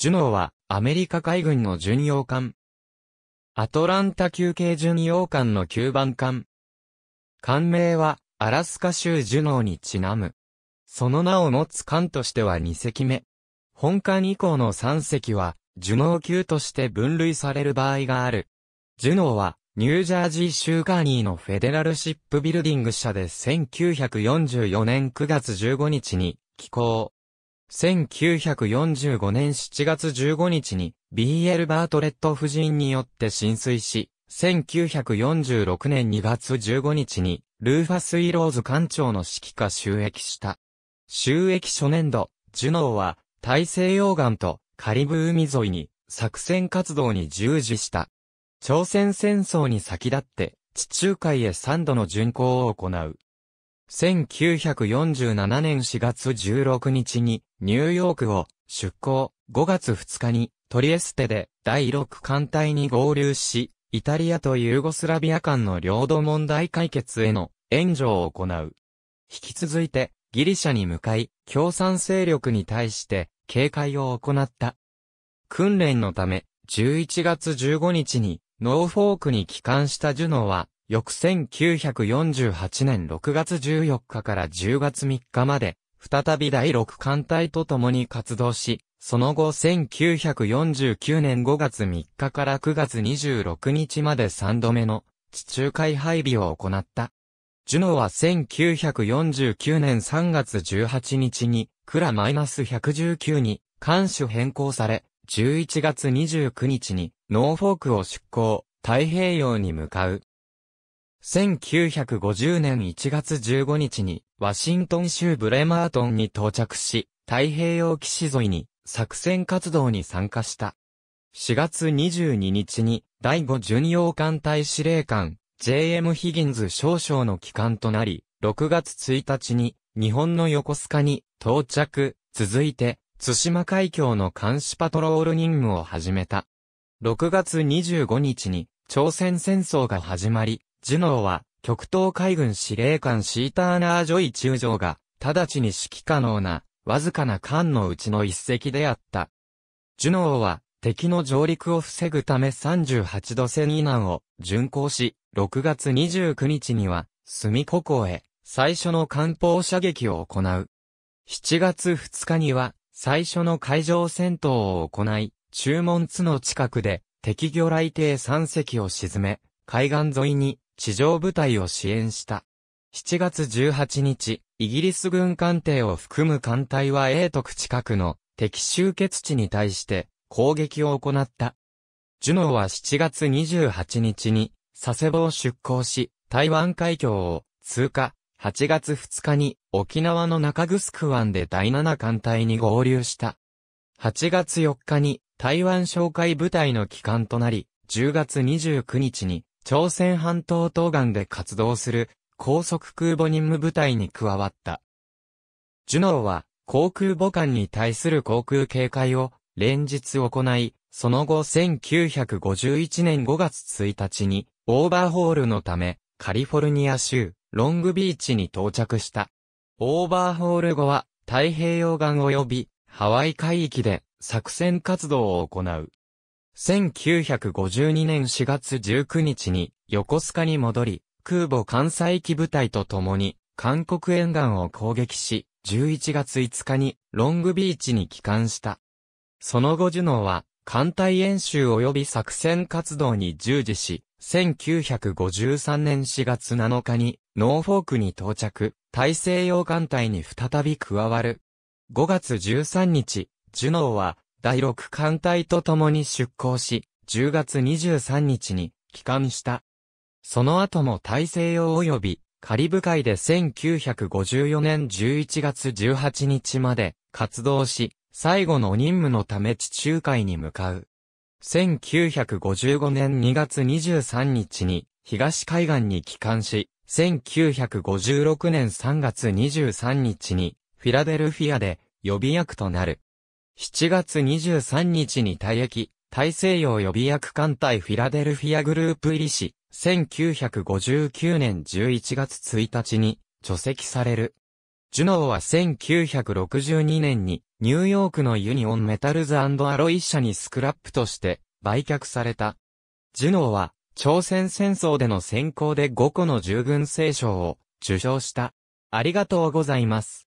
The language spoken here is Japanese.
ジュノーは、アメリカ海軍の巡洋艦。アトランタ級系巡洋艦の9番艦。艦名は、アラスカ州ジュノーにちなむ。その名を持つ艦としては2隻目。本艦以降の3隻は、ジュノー級として分類される場合がある。ジュノーは、ニュージャージー州カーニーのフェデラルシップビルディング社で1944年9月15日に、寄港。1945年7月15日に BL バートレット夫人によって浸水し、1946年2月15日にルーファス・イローズ艦長の指揮下収益した。収益初年度、ジュノーは大西洋岸とカリブ海沿いに作戦活動に従事した。朝鮮戦争に先立って地中海へ3度の巡航を行う。1947年4月16日にニューヨークを出港、5月2日にトリエステで第6艦隊に合流し、イタリアとユーゴスラビア間の領土問題解決への援助を行う。引き続いてギリシャに向かい、共産勢力に対して警戒を行った。訓練のため、11月15日にノーフォークに帰還したジュノは、翌1948年6月14日から10月3日まで、再び第6艦隊と共に活動し、その後1949年5月3日から9月26日まで3度目の地中海配備を行った。ジュノは1949年3月18日に、クラマイス -119 に、艦種変更され、11月29日に、ノーフォークを出港、太平洋に向かう。1950年1月15日に、ワシントン州ブレマートンに到着し、太平洋岸沿いに作戦活動に参加した。4月22日に、第5巡洋艦隊司令官、JM ヒギンズ少将の帰還となり、6月1日に、日本の横須賀に到着、続いて、津島海峡の監視パトロール任務を始めた。6月25日に、朝鮮戦争が始まり、ジュノーは、極東海軍司令官シーターナー・ジョイ中将が、直ちに指揮可能な、わずかな艦のうちの一隻であった。ジュノーは、敵の上陸を防ぐため38度線以南を巡航し、6月29日には、隅湖港へ、最初の艦砲射撃を行う。7月2日には、最初の海上戦闘を行い、注文津の近くで、敵魚雷艇3隻を沈め、海岸沿いに地上部隊を支援した。7月18日、イギリス軍艦艇を含む艦隊は英徳近くの敵集結地に対して攻撃を行った。ジュノーは7月28日に佐世保を出港し、台湾海峡を通過、8月2日に沖縄の中城湾で第7艦隊に合流した。8月4日に台湾紹介部隊の帰還となり、10月29日に朝鮮半島東岸で活動する高速空母任務部隊に加わった。ジュノーは航空母艦に対する航空警戒を連日行い、その後1951年5月1日にオーバーホールのためカリフォルニア州ロングビーチに到着した。オーバーホール後は太平洋岸及びハワイ海域で作戦活動を行う。1952年4月19日に横須賀に戻り、空母艦載機部隊と共に韓国沿岸を攻撃し、11月5日にロングビーチに帰還した。その後ジュノーは艦隊演習及び作戦活動に従事し、1953年4月7日にノーフォークに到着、大西洋艦隊に再び加わる。5月13日、ジュノーは第6艦隊と共に出港し、10月23日に帰還した。その後も大西洋及びカリブ海で1954年11月18日まで活動し、最後の任務のため地中海に向かう。1955年2月23日に東海岸に帰還し、1956年3月23日にフィラデルフィアで予備役となる。7月23日に退役、大西洋予備役艦隊フィラデルフィアグループ入りし、1959年11月1日に除籍される。ジュノーは1962年にニューヨークのユニオンメタルズアロイ社にスクラップとして売却された。ジュノーは朝鮮戦争での先行で5個の従軍聖賞を受賞した。ありがとうございます。